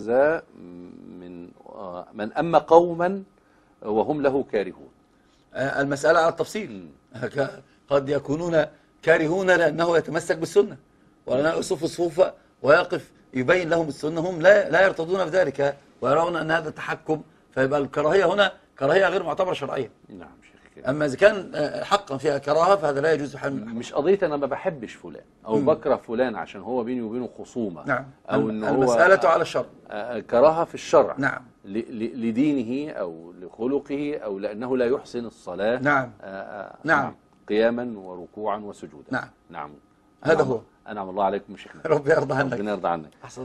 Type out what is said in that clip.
جزاء من من أما قوما وهم له كارهون أه، المسألة على التفصيل قد يكونون كارهون لأنه يتمسك بالسنة ولأنه يصف صفوف ويقف يبين لهم السنة هم لا, لا يرتضون بذلك ويرون أن هذا تحكم فيبقى الكراهية هنا كراهية غير معتبرة شرعيا نعم شيخ أما إذا كان آه، حقا فيها كراهة فهذا لا يجوز حل مش قضية أنا ما بحبش فلان أو مم. بكره فلان عشان هو بيني وبينه خصومة نعم أو إن المسألة على الشرع آه، آه، كراهة في الشرع نعم لدينه أو لخلقه أو لأنه لا يحسن الصلاة نعم نعم قياما وركوعا وسجودا نعم نعم هذا هو أنعم الله عليكم شيخنا ربي يرضى عنك ربنا يرضى عنك